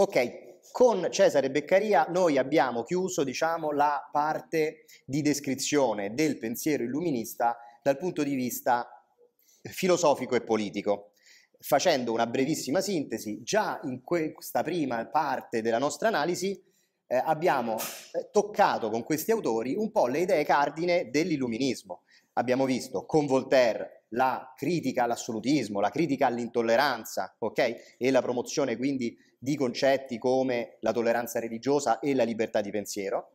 Ok, con Cesare Beccaria noi abbiamo chiuso diciamo, la parte di descrizione del pensiero illuminista dal punto di vista filosofico e politico. Facendo una brevissima sintesi, già in questa prima parte della nostra analisi eh, abbiamo eh, toccato con questi autori un po' le idee cardine dell'illuminismo. Abbiamo visto con Voltaire la critica all'assolutismo, la critica all'intolleranza, ok? E la promozione quindi di concetti come la tolleranza religiosa e la libertà di pensiero.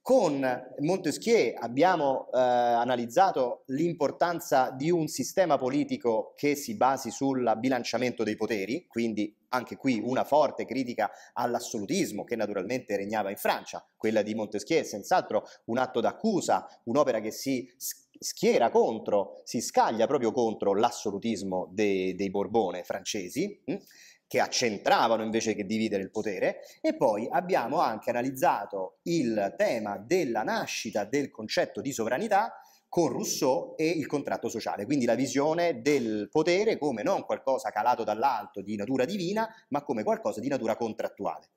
Con Montesquieu abbiamo eh, analizzato l'importanza di un sistema politico che si basi sul bilanciamento dei poteri, quindi anche qui una forte critica all'assolutismo che naturalmente regnava in Francia. Quella di Montesquieu è senz'altro un atto d'accusa, un'opera che si schiera contro, si scaglia proprio contro l'assolutismo dei, dei Borbone francesi. Hm? che accentravano invece che dividere il potere e poi abbiamo anche analizzato il tema della nascita del concetto di sovranità con Rousseau e il contratto sociale, quindi la visione del potere come non qualcosa calato dall'alto di natura divina, ma come qualcosa di natura contrattuale.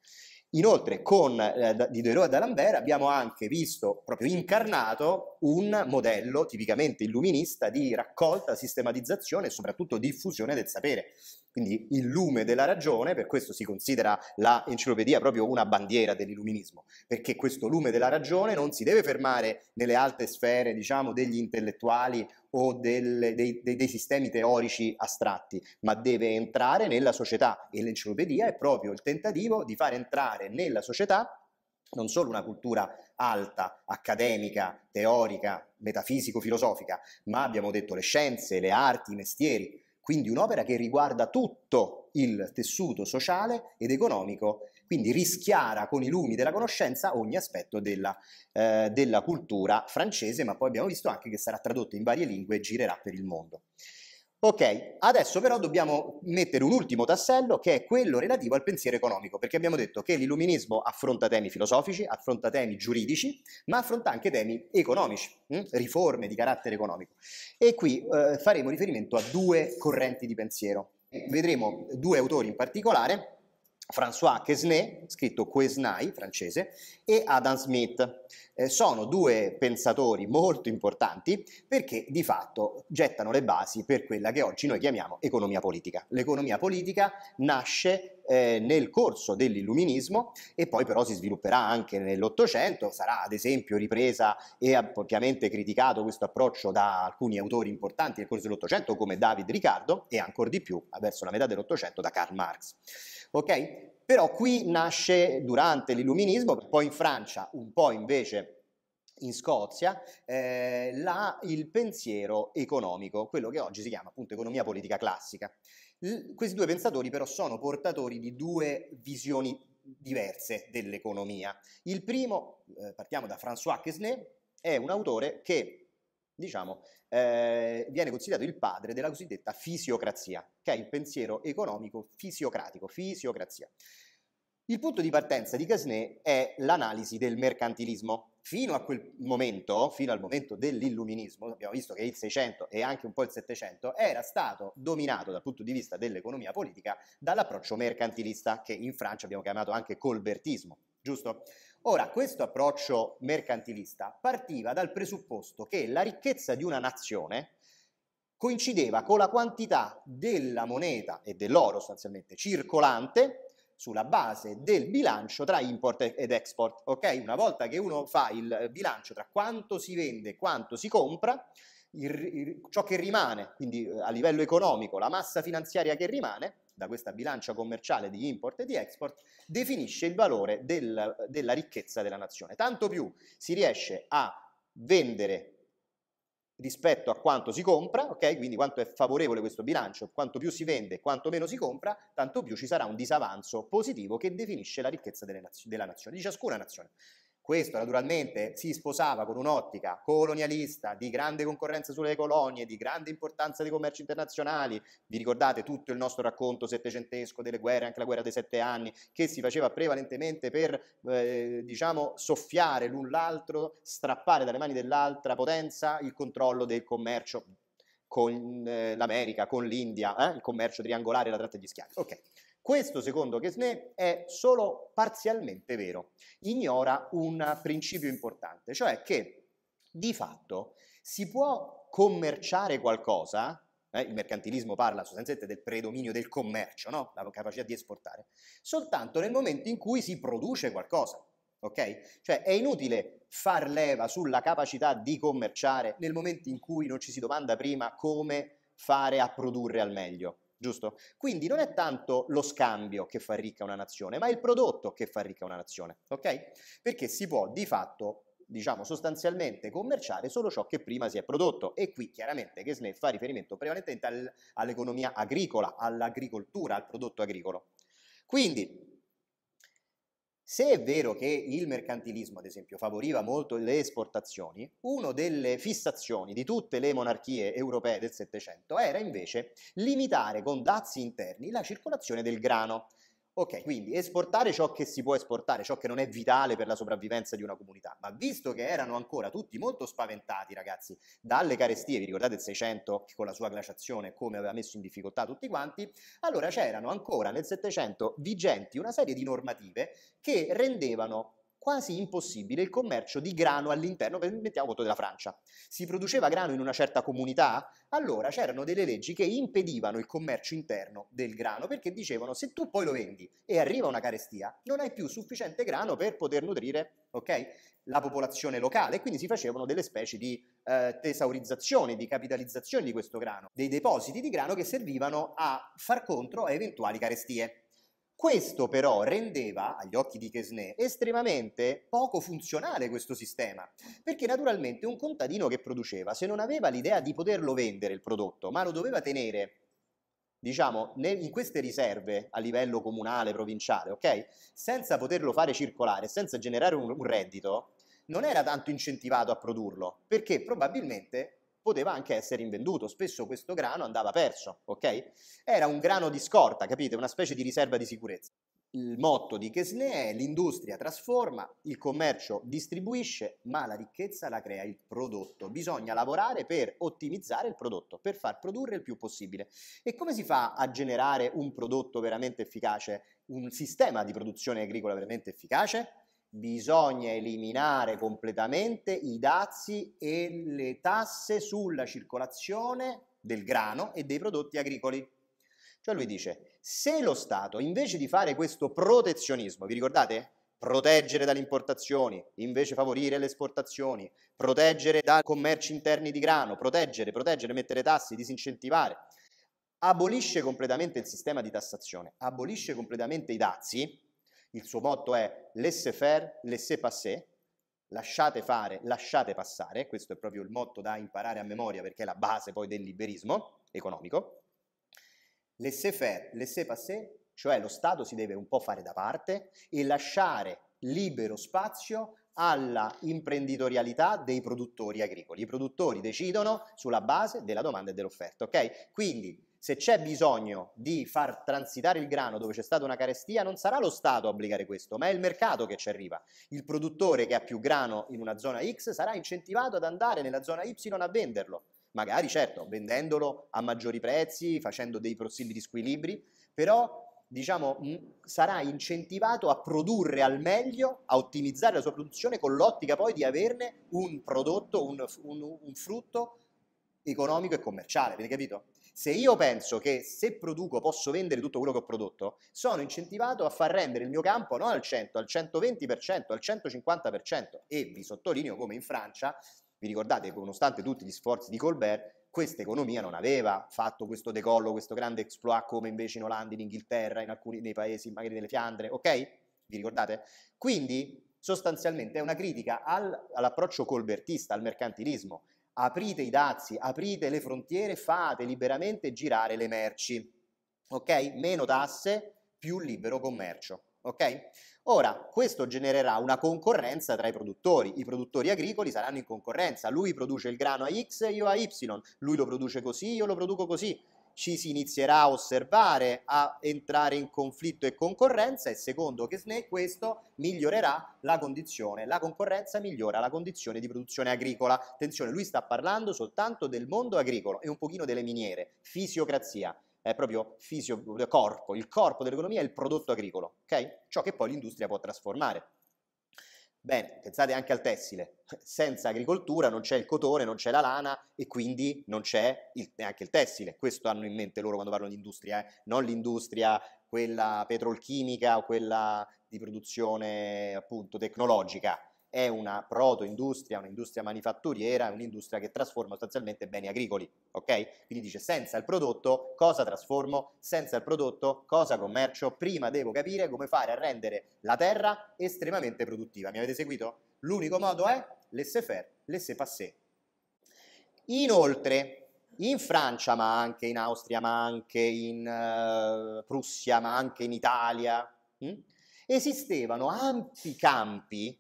Inoltre con eh, Diderot e d'Alembert abbiamo anche visto proprio incarnato un modello tipicamente illuminista di raccolta, sistematizzazione e soprattutto diffusione del sapere quindi il lume della ragione, per questo si considera l'enciclopedia proprio una bandiera dell'illuminismo, perché questo lume della ragione non si deve fermare nelle alte sfere, diciamo, degli intellettuali o del, dei, dei, dei, sistemi teorici astratti, ma deve entrare nella società e l'enciclopedia è proprio il tentativo di far entrare nella società non solo una cultura alta, accademica, teorica, metafisico-filosofica, ma abbiamo detto le scienze, le arti, i mestieri, quindi un'opera che riguarda tutto il tessuto sociale ed economico, quindi rischiara con i lumi della conoscenza ogni aspetto della, eh, della cultura francese, ma poi abbiamo visto anche che sarà tradotta in varie lingue e girerà per il mondo. Ok, adesso però dobbiamo mettere un ultimo tassello che è quello relativo al pensiero economico, perché abbiamo detto che l'illuminismo affronta temi filosofici, affronta temi giuridici, ma affronta anche temi economici, mh? Hm? riforme di carattere economico. E qui eh, faremo riferimento a due correnti di pensiero. Vedremo due autori in particolare François Quesnay, scritto Quesnay, francese, e Adam Smith. Eh, sono due pensatori molto importanti perché di fatto gettano le basi per quella che oggi noi chiamiamo economia politica. L'economia politica nasce eh, nel corso dell'illuminismo e poi però si svilupperà anche nell'Ottocento, sarà ad esempio ripresa e ampiamente criticato questo approccio da alcuni autori importanti nel corso dell'Ottocento come David Riccardo e ancora di più verso la metà dell'Ottocento da Karl Marx. Ok? Però qui nasce durante l'illuminismo, poi in Francia, un po' invece in Scozia eh, la, il pensiero economico, quello che oggi si chiama appunto economia politica classica. Questi due pensatori però sono portatori di due visioni diverse dell'economia. Il primo, eh, partiamo da François Quesnay, è un autore che diciamo, eh, viene considerato il padre della cosiddetta fisiocrazia, che è il pensiero economico fisiocratico, fisiocrazia. Il punto di partenza di Gasnet è l'analisi del mercantilismo. Fino a quel momento, fino al momento dell'illuminismo, abbiamo visto che il 600 e anche un po' il 700 era stato dominato dal punto di vista dell'economia politica dall'approccio mercantilista che in Francia abbiamo chiamato anche colbertismo, giusto? Ora, questo approccio mercantilista partiva dal presupposto che la ricchezza di una nazione coincideva con la quantità della moneta e dell'oro sostanzialmente circolante sulla base del bilancio tra import ed export, ok? Una volta che uno fa il eh, bilancio tra quanto si vende e quanto si compra, il, il, ciò che rimane, quindi eh, a livello economico, la massa finanziaria che rimane da questa bilancia commerciale di import e di export, definisce il valore del, della ricchezza della nazione. Tanto più si riesce a vendere rispetto a quanto si compra, ok? Quindi quanto è favorevole questo bilancio, quanto più si vende, quanto meno si compra, tanto più ci sarà un disavanzo positivo che definisce la ricchezza naz- della nazione, di ciascuna nazione. Questo naturalmente si sposava con un'ottica colonialista di grande concorrenza sulle colonie, di grande importanza dei commerci internazionali. Vi ricordate tutto il nostro racconto settecentesco delle guerre, anche la guerra dei sette anni, che si faceva prevalentemente per eh, diciamo, soffiare l'un l'altro, strappare dalle mani dell'altra potenza il controllo del commercio con eh, l'America, con l'India, eh? il commercio triangolare e la tratta di schiavi. Okay. Questo, secondo Quesnay, è solo parzialmente vero. Ignora un principio importante, cioè che di fatto si può commerciare qualcosa, eh, il mercantilismo parla sostanzialmente del predominio del commercio, no? la capacità di esportare, soltanto nel momento in cui si produce qualcosa. Okay? Cioè è inutile far leva sulla capacità di commerciare nel momento in cui non ci si domanda prima come fare a produrre al meglio giusto? Quindi non è tanto lo scambio che fa ricca una nazione, ma il prodotto che fa ricca una nazione, ok? Perché si può di fatto, diciamo sostanzialmente, commerciare solo ciò che prima si è prodotto e qui chiaramente Gesne fa riferimento prevalentemente all'economia agricola, all'agricoltura, al prodotto agricolo. Quindi se è vero che il mercantilismo, ad esempio, favoriva molto le esportazioni, una delle fissazioni di tutte le monarchie europee del Settecento era invece limitare con dazi interni la circolazione del grano. Ok, quindi esportare ciò che si può esportare, ciò che non è vitale per la sopravvivenza di una comunità. Ma visto che erano ancora tutti molto spaventati, ragazzi, dalle carestie, vi ricordate il 600 con la sua glaciazione, come aveva messo in difficoltà tutti quanti, allora c'erano ancora nel 700 vigenti una serie di normative che rendevano quasi impossibile il commercio di grano all'interno, mettiamo conto della Francia. Si produceva grano in una certa comunità? Allora c'erano delle leggi che impedivano il commercio interno del grano perché dicevano se tu poi lo vendi e arriva una carestia, non hai più sufficiente grano per poter nutrire, okay, La popolazione locale, quindi si facevano delle specie di eh, tesaurizzazione, di capitalizzazione di questo grano, dei depositi di grano che servivano a far contro a eventuali carestie. Questo però rendeva, agli occhi di Quesnay, estremamente poco funzionale questo sistema, perché naturalmente un contadino che produceva, se non aveva l'idea di poterlo vendere il prodotto, ma lo doveva tenere diciamo, in queste riserve a livello comunale, provinciale, ok? Senza poterlo fare circolare, senza generare un, un reddito, non era tanto incentivato a produrlo, perché probabilmente poteva anche essere invenduto, spesso questo grano andava perso, ok? Era un grano di scorta, capite? Una specie di riserva di sicurezza. Il motto di Quesnay è l'industria trasforma, il commercio distribuisce, ma la ricchezza la crea il prodotto. Bisogna lavorare per ottimizzare il prodotto, per far produrre il più possibile. E come si fa a generare un prodotto veramente efficace, un sistema di produzione agricola veramente efficace? bisogna eliminare completamente i dazi e le tasse sulla circolazione del grano e dei prodotti agricoli. Cioè lui dice, se lo Stato invece di fare questo protezionismo, vi ricordate? Proteggere dalle importazioni, invece favorire le esportazioni, proteggere dai commerci interni di grano, proteggere, proteggere, mettere tassi, disincentivare, abolisce completamente il sistema di tassazione, abolisce completamente i dazi, il suo motto è laissez faire, laissez passer, lasciate fare, lasciate passare, questo è proprio il motto da imparare a memoria perché è la base poi del liberismo economico. Laissez faire, laissez passer, cioè lo Stato si deve un po' fare da parte e lasciare libero spazio alla imprenditorialità dei produttori agricoli. I produttori decidono sulla base della domanda e dell'offerta, ok? Quindi se c'è bisogno di far transitare il grano dove c'è stata una carestia, non sarà lo Stato a obbligare questo, ma è il mercato che ci arriva. Il produttore che ha più grano in una zona X sarà incentivato ad andare nella zona Y a venderlo. Magari, certo, vendendolo a maggiori prezzi, facendo dei possibili squilibri, però diciamo, mm, sarà incentivato a produrre al meglio, a ottimizzare la sua produzione con l'ottica poi di averne un prodotto, un, un, un frutto economico e commerciale, avete capito? Se io penso che se produco posso vendere tutto quello che ho prodotto, sono incentivato a far rendere il mio campo non al 100, al 120%, al 150% e vi sottolineo come in Francia, vi ricordate, che nonostante tutti gli sforzi di Colbert, questa economia non aveva fatto questo decollo, questo grande exploit come invece in Olanda, in Inghilterra, in alcuni dei paesi, magari delle Fiandre, ok? Vi ricordate? Quindi sostanzialmente è una critica al, all'approccio colbertista, al mercantilismo, aprite i dazi, aprite le frontiere, fate liberamente girare le merci. Ok? Meno tasse, più libero commercio. Ok? Ora, questo genererà una concorrenza tra i produttori. I produttori agricoli saranno in concorrenza. Lui produce il grano a X, io a Y. Lui lo produce così, io lo produco così ci si inizierà a osservare, a entrare in conflitto e concorrenza e secondo che questo migliorerà la condizione, la concorrenza migliora la condizione di produzione agricola. Attenzione, lui sta parlando soltanto del mondo agricolo e un pochino delle miniere, fisiocrazia è proprio fisio, corpo, il corpo dell'economia è il prodotto agricolo, ok? Ciò che poi l'industria può trasformare. Bene, pensate anche al tessile. Senza agricoltura non c'è il cotone, non c'è la lana e quindi non c'è il, neanche il tessile. Questo hanno in mente loro quando parlano di industria, eh? non l'industria quella petrolchimica o quella di produzione appunto tecnologica è una proto-industria, un'industria manifatturiera, un'industria che trasforma sostanzialmente beni agricoli, ok? Quindi dice senza il prodotto cosa trasformo, senza il prodotto cosa commercio, prima devo capire come fare a rendere la terra estremamente produttiva. Mi avete seguito? L'unico modo è laissez-faire, laissez-passer. Inoltre, in Francia, ma anche in Austria, ma anche in eh, Prussia, ma anche in Italia, mh? Hm, esistevano ampi campi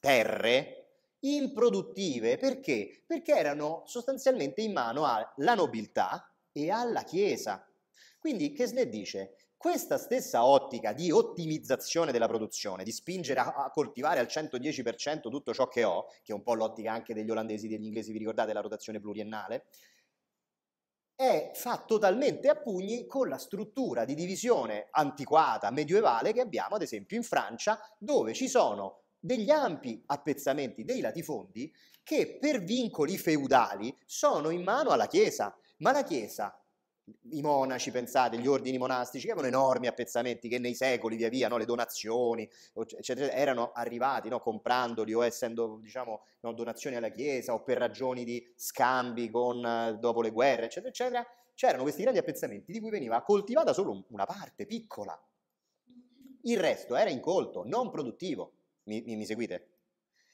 terre improduttive perché? Perché erano sostanzialmente in mano alla nobiltà e alla Chiesa. Quindi Kesne dice, questa stessa ottica di ottimizzazione della produzione, di spingere a, a coltivare al 110% tutto ciò che ho, che è un po' l'ottica anche degli olandesi e degli inglesi, vi ricordate la rotazione pluriennale, è, fa totalmente a pugni con la struttura di divisione antiquata, medievale che abbiamo ad esempio in Francia, dove ci sono degli ampi appezzamenti dei latifondi che per vincoli feudali sono in mano alla Chiesa. Ma la Chiesa, i monaci, pensate, gli ordini monastici, che avevano enormi appezzamenti che nei secoli via via, no, le donazioni, eccetera, erano arrivati no, comprandoli o essendo diciamo, no, donazioni alla Chiesa o per ragioni di scambi con, dopo le guerre, eccetera, eccetera, c'erano questi grandi appezzamenti di cui veniva coltivata solo una parte piccola. Il resto era incolto, non produttivo. Mi, mi, mi seguite?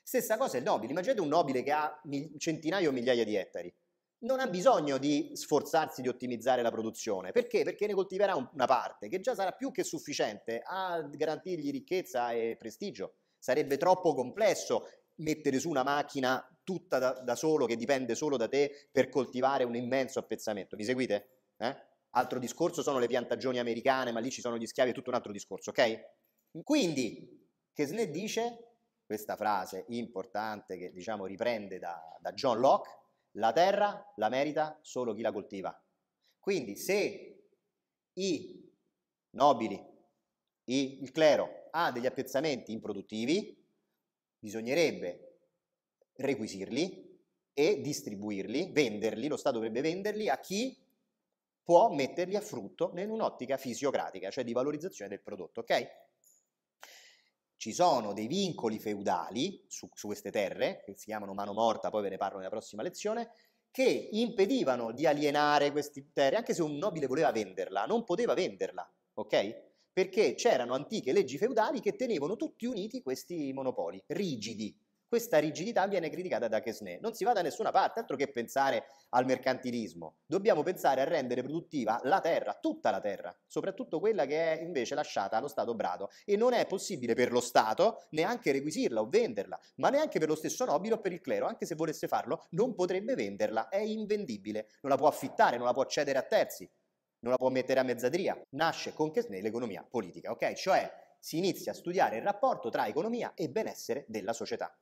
Stessa cosa il nobile. Immaginate un nobile che ha centinaia o migliaia di ettari. Non ha bisogno di sforzarsi di ottimizzare la produzione. Perché? Perché ne coltiverà una parte che già sarà più che sufficiente a garantirgli ricchezza e prestigio. Sarebbe troppo complesso mettere su una macchina tutta da, da, solo, che dipende solo da te, per coltivare un immenso appezzamento. Mi seguite? Eh? Altro discorso sono le piantagioni americane, ma lì ci sono gli schiavi, è tutto un altro discorso, ok? Quindi, Chesley dice questa frase importante che diciamo riprende da, da John Locke, la terra la merita solo chi la coltiva. Quindi se i nobili, i, il clero ha degli appezzamenti improduttivi, bisognerebbe requisirli e distribuirli, venderli, lo Stato dovrebbe venderli a chi può metterli a frutto in un'ottica fisiocratica, cioè di valorizzazione del prodotto, ok? ci sono dei vincoli feudali su, su, queste terre, che si chiamano mano morta, poi ve ne parlo nella prossima lezione, che impedivano di alienare queste terre, anche se un nobile voleva venderla, non poteva venderla, ok? Perché c'erano antiche leggi feudali che tenevano tutti uniti questi monopoli, rigidi, questa rigidità viene criticata da Chesnay. Non si va da nessuna parte, altro che pensare al mercantilismo. Dobbiamo pensare a rendere produttiva la terra, tutta la terra, soprattutto quella che è invece lasciata allo Stato brato. E non è possibile per lo Stato neanche requisirla o venderla, ma neanche per lo stesso nobile o per il clero, anche se volesse farlo, non potrebbe venderla, è invendibile, non la può affittare, non la può cedere a terzi, non la può mettere a mezzadria. Nasce con Chesnay l'economia politica, ok? Cioè si inizia a studiare il rapporto tra economia e benessere della società.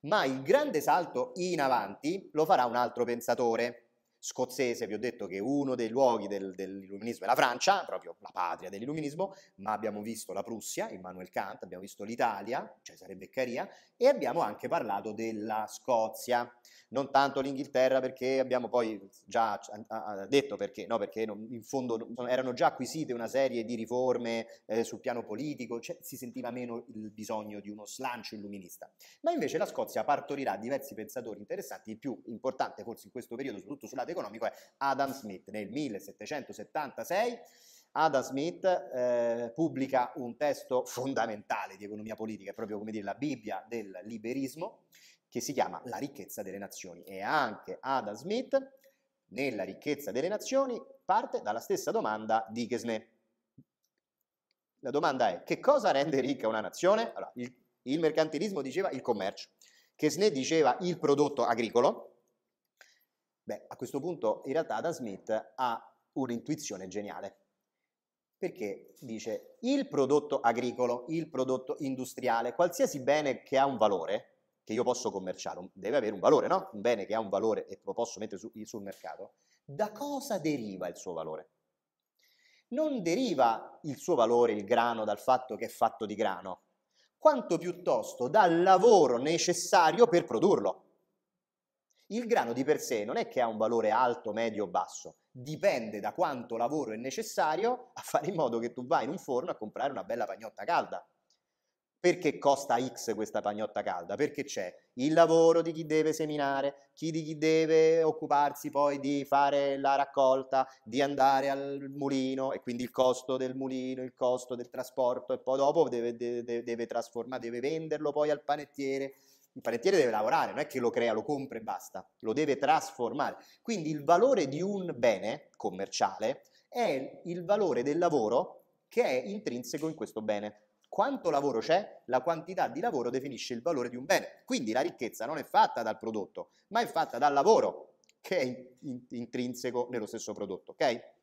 Ma il grande salto in avanti lo farà un altro pensatore, scozzese, vi ho detto che uno dei luoghi del, dell'illuminismo è la Francia, proprio la patria dell'illuminismo, ma abbiamo visto la Prussia, Immanuel Kant, abbiamo visto l'Italia, Cesare cioè Beccaria, e abbiamo anche parlato della Scozia, non tanto l'Inghilterra perché abbiamo poi già ah, ah, detto perché, no, perché in fondo erano già acquisite una serie di riforme eh, sul piano politico, cioè si sentiva meno il bisogno di uno slancio illuminista, ma invece la Scozia partorirà diversi pensatori interessanti, il più importante forse in questo periodo, soprattutto sul economico è Adam Smith. Nel 1776 Adam Smith eh, pubblica un testo fondamentale di economia politica, proprio come dire la Bibbia del liberismo, che si chiama La ricchezza delle nazioni. E anche Adam Smith, nella ricchezza delle nazioni, parte dalla stessa domanda di Chesney. La domanda è che cosa rende ricca una nazione? Allora, il, il mercantilismo diceva il commercio, Chesney diceva il prodotto agricolo, Beh, a questo punto in realtà Adam Smith ha un'intuizione geniale, perché dice il prodotto agricolo, il prodotto industriale, qualsiasi bene che ha un valore, che io posso commerciare, deve avere un valore, no? Un bene che ha un valore e lo posso mettere su, sul mercato, da cosa deriva il suo valore? Non deriva il suo valore, il grano, dal fatto che è fatto di grano, quanto piuttosto dal lavoro necessario per produrlo. Il grano di per sé non è che ha un valore alto, medio o basso, dipende da quanto lavoro è necessario a fare in modo che tu vai in un forno a comprare una bella pagnotta calda. Perché costa X questa pagnotta calda? Perché c'è il lavoro di chi deve seminare, chi di chi deve occuparsi poi di fare la raccolta, di andare al mulino e quindi il costo del mulino, il costo del trasporto e poi dopo deve, deve, deve, deve venderlo poi al panettiere il panettiere deve lavorare, non è che lo crea, lo compra e basta, lo deve trasformare. Quindi il valore di un bene commerciale è il valore del lavoro che è intrinseco in questo bene. Quanto lavoro c'è? La quantità di lavoro definisce il valore di un bene. Quindi la ricchezza non è fatta dal prodotto, ma è fatta dal lavoro che è in, in, intrinseco nello stesso prodotto, ok?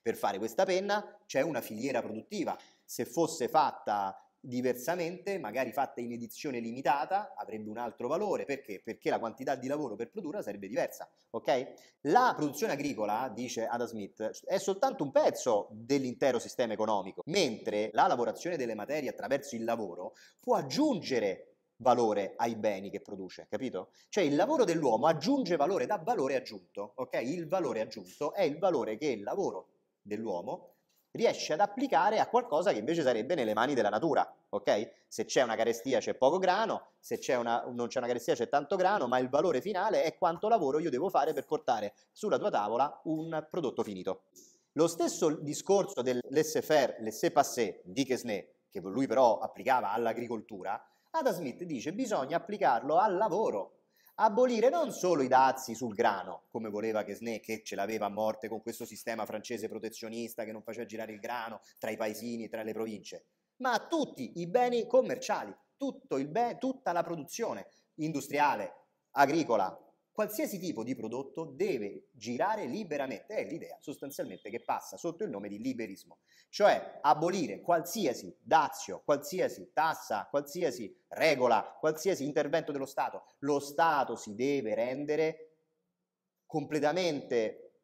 Per fare questa penna c'è una filiera produttiva. Se fosse fatta diversamente, magari fatta in edizione limitata, avrebbe un altro valore, perché? Perché la quantità di lavoro per produrla sarebbe diversa, ok? La produzione agricola, dice Ada Smith, è soltanto un pezzo dell'intero sistema economico, mentre la lavorazione delle materie attraverso il lavoro può aggiungere valore ai beni che produce, capito? Cioè il lavoro dell'uomo aggiunge valore, dà valore aggiunto, ok? Il valore aggiunto è il valore che il lavoro dell'uomo riesce ad applicare a qualcosa che invece sarebbe nelle mani della natura, ok? Se c'è una carestia c'è poco grano, se c'è una, non c'è una carestia c'è tanto grano, ma il valore finale è quanto lavoro io devo fare per portare sulla tua tavola un prodotto finito. Lo stesso discorso del laissez-faire, laissez-passer di Quesnay, che lui però applicava all'agricoltura, Adam Smith dice bisogna applicarlo al lavoro, abolire non solo i dazi sul grano, come voleva che Snake, che ce l'aveva a morte con questo sistema francese protezionista che non faceva girare il grano tra i paesini e tra le province, ma tutti i beni commerciali, ben, tutta la produzione industriale, agricola, qualsiasi tipo di prodotto deve girare liberamente. È l'idea sostanzialmente che passa sotto il nome di liberismo, cioè abolire qualsiasi dazio, qualsiasi tassa, qualsiasi regola, qualsiasi intervento dello Stato. Lo Stato si deve rendere completamente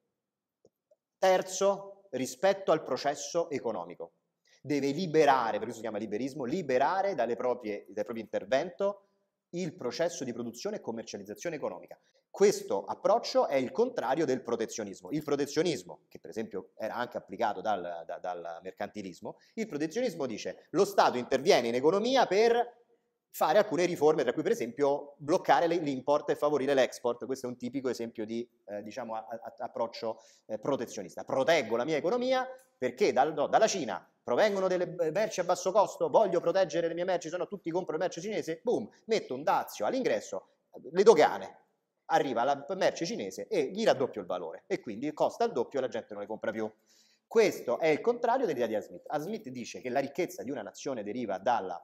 terzo rispetto al processo economico. Deve liberare, per questo si chiama liberismo, liberare proprie, dal proprio intervento il processo di produzione e commercializzazione economica. Questo approccio è il contrario del protezionismo. Il protezionismo, che per esempio era anche applicato dal, da, dal mercantilismo, il protezionismo dice lo Stato interviene in economia per fare alcune riforme, tra cui per esempio bloccare l'import e favorire l'export. Questo è un tipico esempio di eh, diciamo, a, a, approccio eh, protezionista. Proteggo la mia economia perché dal, no, dalla Cina provengono delle merci a basso costo, voglio proteggere le mie merci, se no tutti compro le merci cinese, boom, metto un dazio all'ingresso, eh, le dogane, arriva la merce cinese e gli raddoppio il valore e quindi costa il doppio e la gente non le compra più. Questo è il contrario dell'idea di Smith. Asmith. Smith dice che la ricchezza di una nazione deriva dalla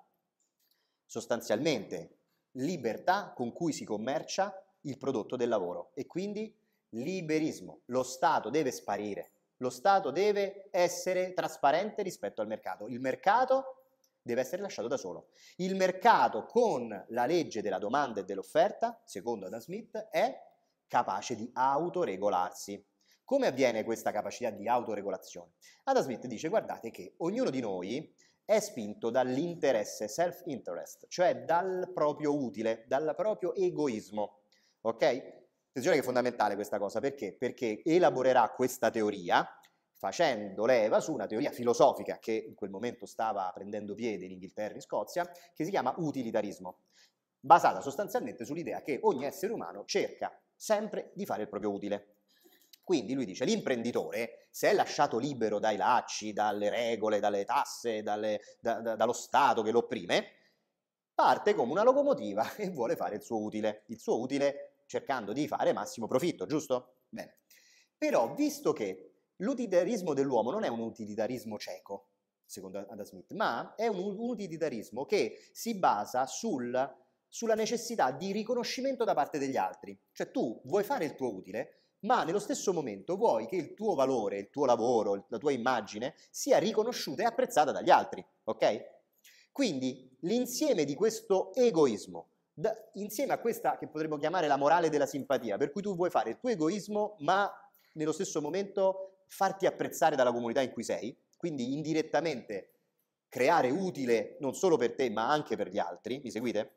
sostanzialmente libertà con cui si commercia il prodotto del lavoro e quindi liberismo. Lo Stato deve sparire, lo Stato deve essere trasparente rispetto al mercato. Il mercato deve essere lasciato da solo. Il mercato con la legge della domanda e dell'offerta, secondo Adam Smith, è capace di autoregolarsi. Come avviene questa capacità di autoregolazione? Adam Smith dice guardate che ognuno di noi è spinto dall'interesse, self-interest, cioè dal proprio utile, dal proprio egoismo. Ok? Attenzione che è fondamentale questa cosa, perché? Perché elaborerà questa teoria, facendo leva su una teoria filosofica che in quel momento stava prendendo piede in Inghilterra e in Scozia, che si chiama utilitarismo, basata sostanzialmente sull'idea che ogni essere umano cerca sempre di fare il proprio utile. Quindi lui dice, l'imprenditore, se è lasciato libero dai lacci, dalle regole, dalle tasse, dalle, da, da, dallo Stato che lo opprime, parte come una locomotiva e vuole fare il suo utile, il suo utile cercando di fare massimo profitto, giusto? Bene. Però visto che L'utilitarismo dell'uomo non è un utilitarismo cieco, secondo Adam Smith, ma è un, un utilitarismo che si basa sul, sulla necessità di riconoscimento da parte degli altri. Cioè tu vuoi fare il tuo utile, ma nello stesso momento vuoi che il tuo valore, il tuo lavoro, la tua immagine sia riconosciuta e apprezzata dagli altri, ok? Quindi l'insieme di questo egoismo, da, insieme a questa che potremmo chiamare la morale della simpatia, per cui tu vuoi fare il tuo egoismo, ma nello stesso momento farti apprezzare dalla comunità in cui sei, quindi indirettamente creare utile non solo per te ma anche per gli altri, mi seguite?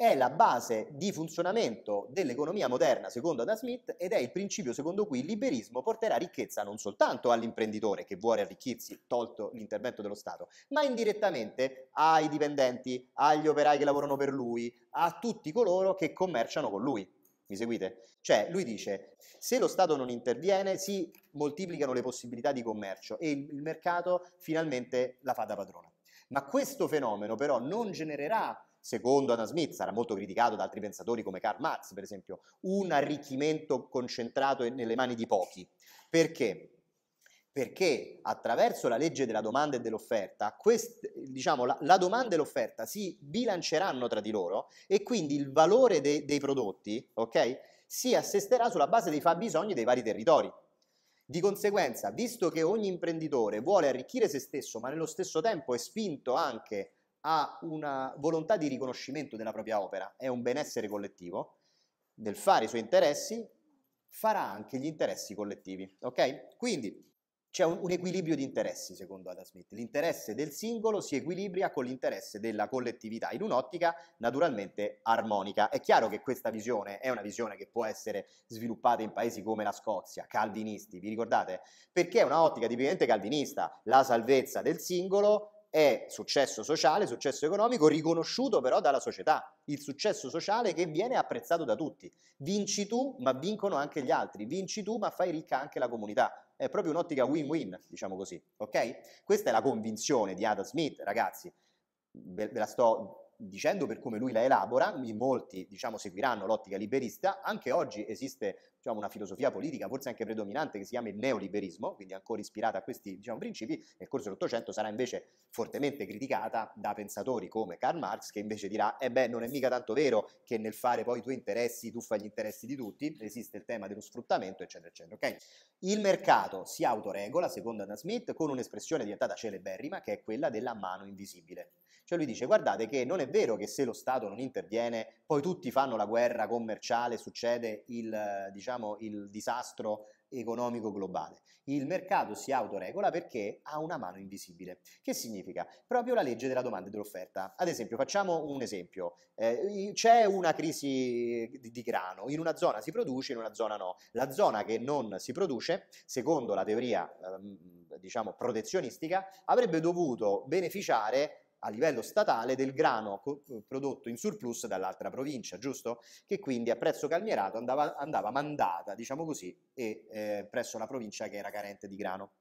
È la base di funzionamento dell'economia moderna secondo Adam Smith ed è il principio secondo cui il liberismo porterà ricchezza non soltanto all'imprenditore che vuole arricchirsi, tolto l'intervento dello Stato, ma indirettamente ai dipendenti, agli operai che lavorano per lui, a tutti coloro che commerciano con lui. Mi seguite? Cioè, lui dice, se lo Stato non interviene, si moltiplicano le possibilità di commercio e il, il mercato finalmente la fa da padrona. Ma questo fenomeno però non genererà secondo Adam Smith, sarà molto criticato da altri pensatori come Karl Marx, per esempio, un arricchimento concentrato nelle mani di pochi. Perché? perché attraverso la legge della domanda e dell'offerta, quest, diciamo, la, la, domanda e l'offerta si bilanceranno tra di loro e quindi il valore de, dei prodotti okay, si assesterà sulla base dei fabbisogni dei vari territori. Di conseguenza, visto che ogni imprenditore vuole arricchire se stesso, ma nello stesso tempo è spinto anche a una volontà di riconoscimento della propria opera, è un benessere collettivo, del fare i suoi interessi, farà anche gli interessi collettivi. Okay? Quindi, c'è un, un, equilibrio di interessi, secondo Adam Smith. L'interesse del singolo si equilibra con l'interesse della collettività, in un'ottica naturalmente armonica. È chiaro che questa visione è una visione che può essere sviluppata in paesi come la Scozia, calvinisti, vi ricordate? Perché è un'ottica tipicamente calvinista, la salvezza del singolo è successo sociale, successo economico, riconosciuto però dalla società, il successo sociale che viene apprezzato da tutti. Vinci tu, ma vincono anche gli altri, vinci tu, ma fai ricca anche la comunità è proprio un'ottica win-win, diciamo così, ok? Questa è la convinzione di Adam Smith, ragazzi, ve la sto dicendo per come lui la elabora, molti diciamo seguiranno l'ottica liberista, anche oggi esiste diciamo, una filosofia politica forse anche predominante che si chiama il neoliberismo, quindi ancora ispirata a questi diciamo, principi, nel corso dell'Ottocento sarà invece fortemente criticata da pensatori come Karl Marx che invece dirà, eh beh, non è mica tanto vero che nel fare poi i tuoi interessi tu fai gli interessi di tutti, esiste il tema dello sfruttamento, eccetera, eccetera. Okay? Il mercato si autoregola, secondo Adam Smith, con un'espressione diventata celeberrima che è quella della mano invisibile. Cioè lui dice, guardate che non è vero che se lo Stato non interviene poi tutti fanno la guerra commerciale, succede il, diciamo, il disastro economico globale. Il mercato si autoregola perché ha una mano invisibile. Che significa? Proprio la legge della domanda e dell'offerta. Ad esempio, facciamo un esempio. Eh, c'è una crisi di, di, grano, in una zona si produce, in una zona no. La zona che non si produce, secondo la teoria eh, diciamo protezionistica, avrebbe dovuto beneficiare a livello statale del grano eh, prodotto in surplus dall'altra provincia, giusto? Che quindi a prezzo calmierato andava, andava mandata, diciamo così, e, eh, presso la provincia che era carente di grano.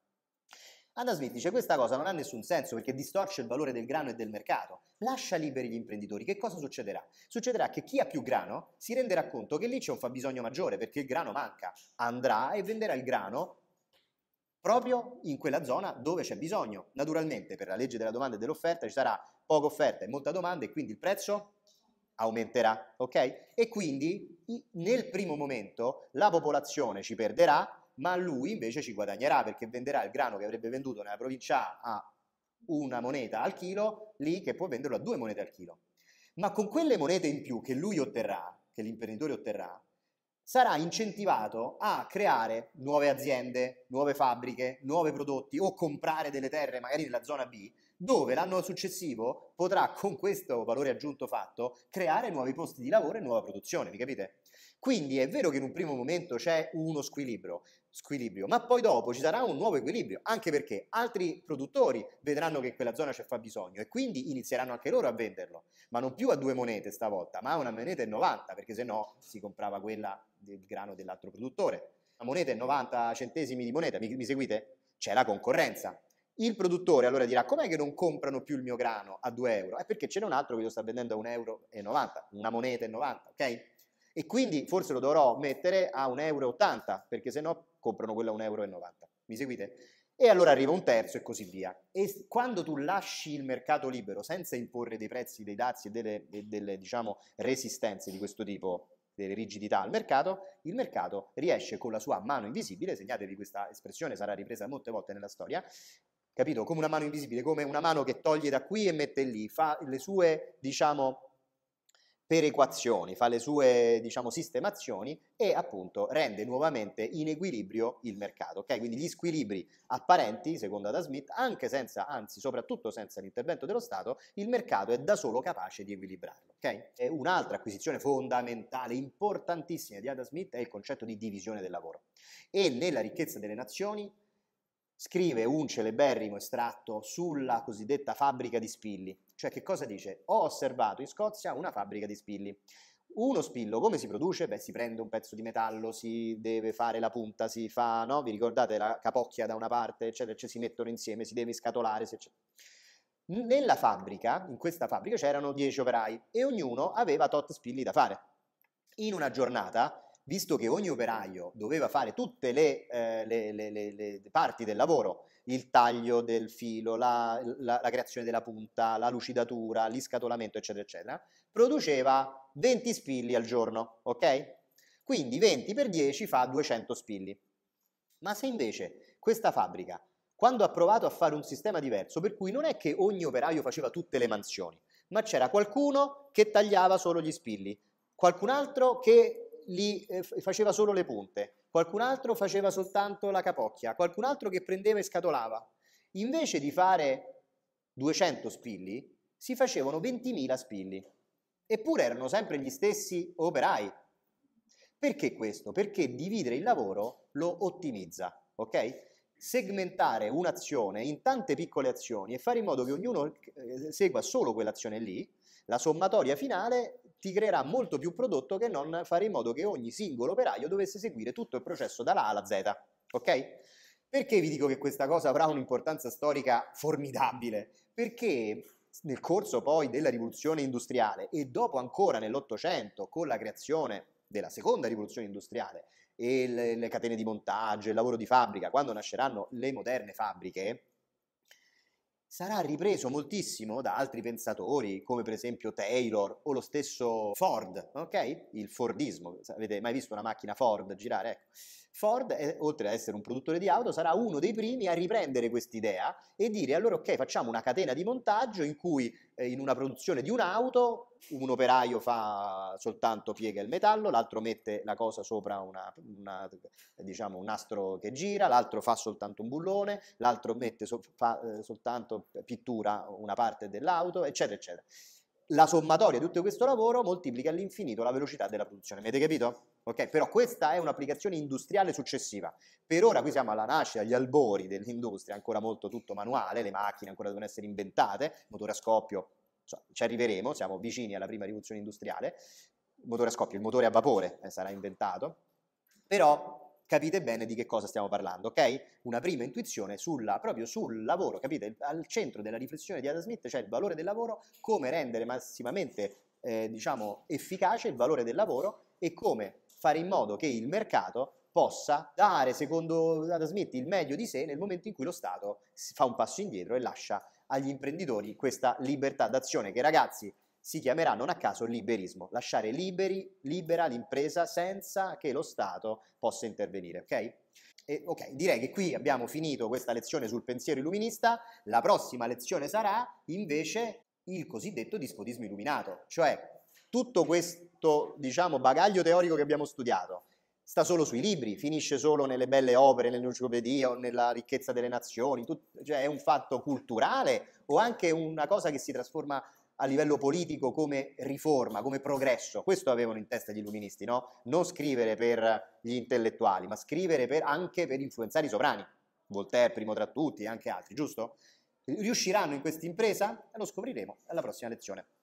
Anna Smith dice questa cosa non ha nessun senso perché distorce il valore del grano e del mercato. Lascia liberi gli imprenditori. Che cosa succederà? Succederà che chi ha più grano si renderà conto che lì c'è un fabbisogno maggiore perché il grano manca. Andrà e venderà il grano proprio in quella zona dove c'è bisogno. Naturalmente per la legge della domanda e dell'offerta ci sarà poca offerta e molta domanda e quindi il prezzo aumenterà, ok? E quindi nel primo momento la popolazione ci perderà, ma lui invece ci guadagnerà perché venderà il grano che avrebbe venduto nella provincia a una moneta al chilo, lì che può venderlo a due monete al chilo. Ma con quelle monete in più che lui otterrà, che l'imprenditore otterrà, sarà incentivato a creare nuove aziende, nuove fabbriche, nuovi prodotti o comprare delle terre magari nella zona B dove l'anno successivo potrà con questo valore aggiunto fatto creare nuovi posti di lavoro e nuova produzione, mi capite? Quindi è vero che in un primo momento c'è uno squilibrio, squilibrio, ma poi dopo ci sarà un nuovo equilibrio, anche perché altri produttori vedranno che in quella zona c'è fabbisogno e quindi inizieranno anche loro a venderlo, ma non più a due monete stavolta, ma a una moneta e 90, perché se no si comprava quella del grano dell'altro produttore. La moneta è 90 centesimi di moneta, mi, mi seguite? C'è la concorrenza. Il produttore allora dirà com'è che non comprano più il mio grano a 2 euro? È eh, perché ce n'è un altro che lo sta vendendo a 1,90 euro, una moneta e 90, ok? E quindi forse lo dovrò mettere a 1,80 euro, perché se no comprano quella a 1,90 euro. Mi seguite? E allora arriva un terzo e così via. E quando tu lasci il mercato libero senza imporre dei prezzi, dei dazi e delle, delle diciamo, resistenze di questo tipo, delle rigidità al mercato, il mercato riesce con la sua mano invisibile, segnatevi questa espressione, sarà ripresa molte volte nella storia, capito? Come una mano invisibile, come una mano che toglie da qui e mette lì, fa le sue, diciamo, perequazioni, fa le sue, diciamo, sistemazioni e appunto rende nuovamente in equilibrio il mercato, ok? Quindi gli squilibri apparenti, secondo Adam Smith, anche senza, anzi soprattutto senza l'intervento dello Stato, il mercato è da solo capace di equilibrarlo, ok? E un'altra acquisizione fondamentale, importantissima di Adam Smith è il concetto di divisione del lavoro. E nella ricchezza delle nazioni scrive un celeberrimo estratto sulla cosiddetta fabbrica di spilli. Cioè che cosa dice? Ho osservato in Scozia una fabbrica di spilli. Uno spillo come si produce? Beh, si prende un pezzo di metallo, si deve fare la punta, si fa, no? Vi ricordate la capocchia da una parte, eccetera, cioè si mettono insieme, si deve scatolare, eccetera. Nella fabbrica, in questa fabbrica c'erano 10 operai e ognuno aveva tot spilli da fare. In una giornata visto che ogni operaio doveva fare tutte le, eh, le, le, le parti del lavoro, il taglio del filo, la, la, la creazione della punta, la lucidatura, l'iscatolamento, eccetera, eccetera, produceva 20 spilli al giorno, ok? Quindi 20 per 10 fa 200 spilli. Ma se invece questa fabbrica, quando ha provato a fare un sistema diverso, per cui non è che ogni operaio faceva tutte le mansioni, ma c'era qualcuno che tagliava solo gli spilli, qualcun altro che li, eh, faceva solo le punte, qualcun altro faceva soltanto la capocchia, qualcun altro che prendeva e scatolava. Invece di fare 200 spilli, si facevano 20.000 spilli. Eppure erano sempre gli stessi operai. Perché questo? Perché dividere il lavoro lo ottimizza, ok? Segmentare un'azione in tante piccole azioni e fare in modo che ognuno eh, segua solo quell'azione lì, la sommatoria finale ti creerà molto più prodotto che non fare in modo che ogni singolo operaio dovesse seguire tutto il processo dalla A alla Z. Ok? Perché vi dico che questa cosa avrà un'importanza storica formidabile? Perché nel corso poi della rivoluzione industriale e dopo ancora nell'Ottocento con la creazione della seconda rivoluzione industriale e le, le catene di montaggio, il lavoro di fabbrica, quando nasceranno le moderne fabbriche, sarà ripreso moltissimo da altri pensatori, come per esempio Taylor o lo stesso Ford, ok? Il Fordismo, avete mai visto una macchina Ford girare? Ecco Ford, oltre ad essere un produttore di auto, sarà uno dei primi a riprendere quest'idea e dire allora ok, facciamo una catena di montaggio in cui eh, in una produzione di un'auto un operaio fa soltanto piega il metallo, l'altro mette la cosa sopra una, una, diciamo, un nastro che gira, l'altro fa soltanto un bullone, l'altro mette so, fa eh, soltanto pittura una parte dell'auto, eccetera, eccetera la sommatoria di tutto questo lavoro moltiplica all'infinito la velocità della produzione. Avete capito? Ok, però questa è un'applicazione industriale successiva. Per ora qui siamo alla nascita, agli albori dell'industria, ancora molto tutto manuale, le macchine ancora devono essere inventate, motore a scoppio, so, ci arriveremo, siamo vicini alla prima rivoluzione industriale, motore a scoppio, il motore a vapore eh, sarà inventato, però capite bene di che cosa stiamo parlando, ok? Una prima intuizione sulla, proprio sul lavoro, capite? Al centro della riflessione di Adam Smith c'è cioè il valore del lavoro, come rendere massimamente eh, diciamo, efficace il valore del lavoro e come fare in modo che il mercato possa dare, secondo Adam Smith, il meglio di sé nel momento in cui lo Stato fa un passo indietro e lascia agli imprenditori questa libertà d'azione che ragazzi si chiamerà non a caso liberismo, lasciare liberi, libera l'impresa senza che lo Stato possa intervenire, ok? E, ok, direi che qui abbiamo finito questa lezione sul pensiero illuminista, la prossima lezione sarà invece il cosiddetto dispotismo illuminato, cioè tutto questo diciamo, bagaglio teorico che abbiamo studiato sta solo sui libri, finisce solo nelle belle opere, nell'enciclopedia o nella ricchezza delle nazioni, tut- cioè è un fatto culturale o anche una cosa che si trasforma a livello politico come riforma, come progresso. Questo avevano in testa gli illuministi, no? Non scrivere per gli intellettuali, ma scrivere per, anche per influenzare i sovrani. Voltaire, primo tra tutti, e anche altri, giusto? Riusciranno in questa impresa? Lo scopriremo alla prossima lezione.